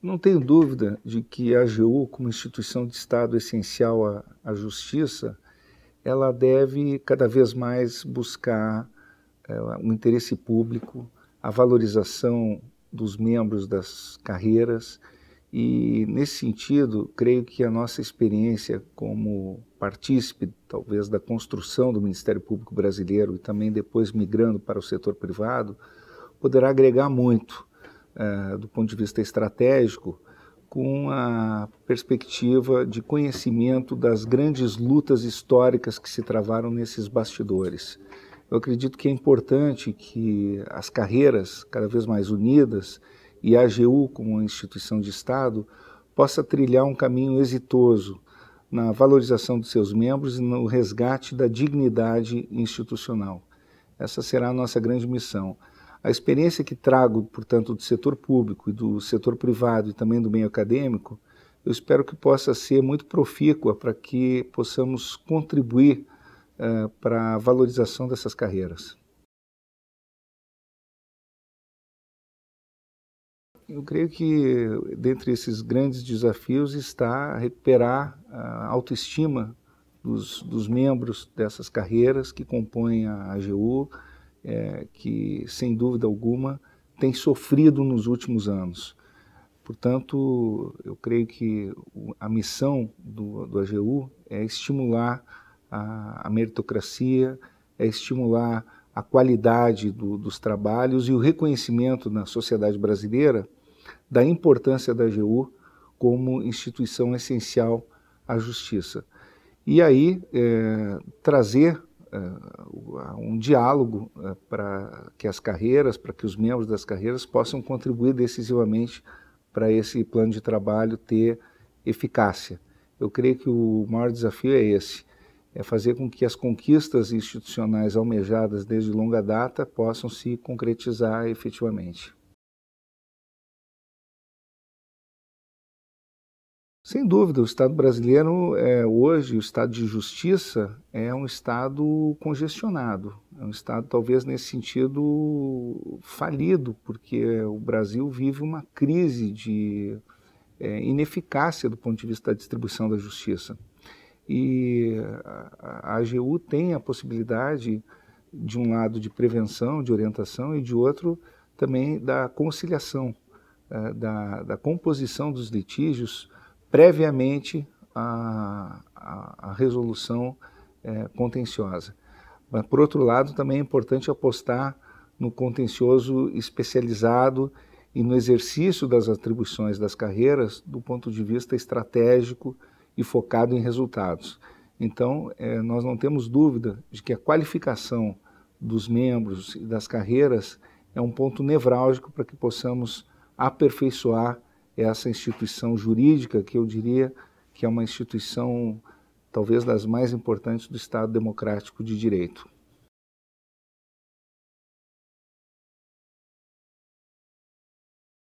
Não tenho dúvida de que a AGU, como instituição de Estado essencial à, à justiça, ela deve cada vez mais buscar é, um interesse público, a valorização dos membros das carreiras. E, nesse sentido, creio que a nossa experiência como partícipe, talvez, da construção do Ministério Público Brasileiro e também depois migrando para o setor privado, poderá agregar muito é, do ponto de vista estratégico, com a perspectiva de conhecimento das grandes lutas históricas que se travaram nesses bastidores. Eu acredito que é importante que as carreiras cada vez mais unidas e a AGU como instituição de Estado possa trilhar um caminho exitoso na valorização dos seus membros e no resgate da dignidade institucional. Essa será a nossa grande missão. A experiência que trago, portanto, do setor público e do setor privado e também do meio acadêmico, eu espero que possa ser muito profícua para que possamos contribuir uh, para a valorização dessas carreiras. Eu creio que dentre esses grandes desafios está recuperar a autoestima dos, dos membros dessas carreiras que compõem a AGU, é, que, sem dúvida alguma, tem sofrido nos últimos anos. Portanto, eu creio que a missão do, do AGU é estimular a, a meritocracia, é estimular a qualidade do, dos trabalhos e o reconhecimento na sociedade brasileira da importância da AGU como instituição essencial à justiça. E aí, é, trazer eh, um diálogo eh, para que as carreiras, para que os membros das carreiras possam contribuir decisivamente para esse plano de trabalho ter eficácia. Eu creio que o maior desafio é esse, é fazer com que as conquistas institucionais almejadas desde longa data possam se concretizar efetivamente. Sem dúvida, o Estado brasileiro é, hoje, o Estado de Justiça, é um Estado congestionado. É um Estado, talvez, nesse sentido, falido, porque o Brasil vive uma crise de é, ineficácia do ponto de vista da distribuição da justiça. E a, AGU tem a possibilidade, de um lado, de prevenção, de orientação, e de outro, também da conciliação, é, da, da composição dos litígios previamente à, à, à resolução é, contenciosa. Mas, por outro lado, também é importante apostar no contencioso especializado e no exercício das atribuições das carreiras do ponto de vista estratégico e focado em resultados. Então, é, nós não temos dúvida de que a qualificação dos membros e das carreiras é um ponto nevrálgico para que possamos aperfeiçoar é essa instituição jurídica que eu diria que é uma instituição talvez das mais importantes do Estado democrático de direito.